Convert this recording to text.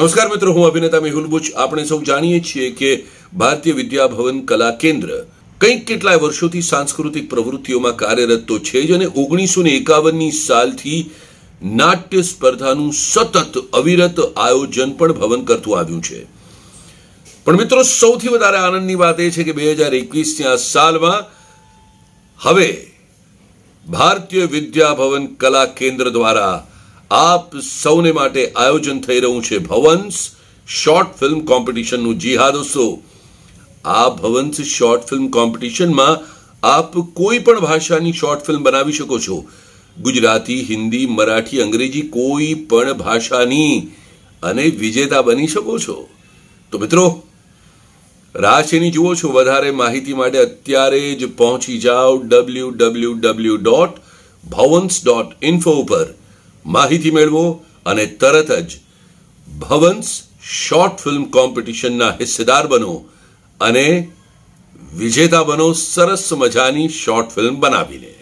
નમસ્કાર મિત્રો હું અભિનેતા મેહુલ બુચ આપણે સૌ જાણીએ છીએ કે ભારતીય વિદ્યાભવન કલા કેન્દ્ર કંઈક કેટલાય વર્ષોથી સાંસ્કૃતિક પ્રવૃત્તિઓમાં કાર્યરત તો છે જ અને ઓગણીસો ને એકાવનની સાલથી નાટ્ય સ્પર્ધાનું સતત અવિરત આયોજન પણ ભવન કરતું આવ્યું છે પણ મિત્રો સૌથી વધારે આનંદની વાત એ છે કે બે હજાર એકવીસની આ સાલમાં હવે ભારતીય વિદ્યાભવન કલા કેન્દ્ર દ્વારા આપ સૌને માટે આયોજન થઈ રહ્યું છે ભવન્સ શોર્ટ ફિલ્મ કોમ્પિટિશનનું જી હા દોસ્તો આ ભવન્સ શોર્ટ ફિલ્મ કોમ્પિટિશનમાં આપ કોઈ પણ ભાષાની શોર્ટ ફિલ્મ બનાવી શકો છો ગુજરાતી હિન્દી મરાઠી અંગ્રેજી કોઈ પણ ભાષાની અને વિજેતા બની શકો છો તો મિત્રો રાહ શેની જુઓ છો વધારે માહિતી માટે અત્યારે જ પહોંચી જાઓ W W W dot Bhavans dot info ઉપર માહિતી મેળવો અને તરત જ ભવન્સ શોર્ટ ફિલ્મ કોમ્પિટિશનના હિસ્સેદાર બનો અને વિજેતા બનો સરસ મજાની શોર્ટ ફિલ્મ બનાવીને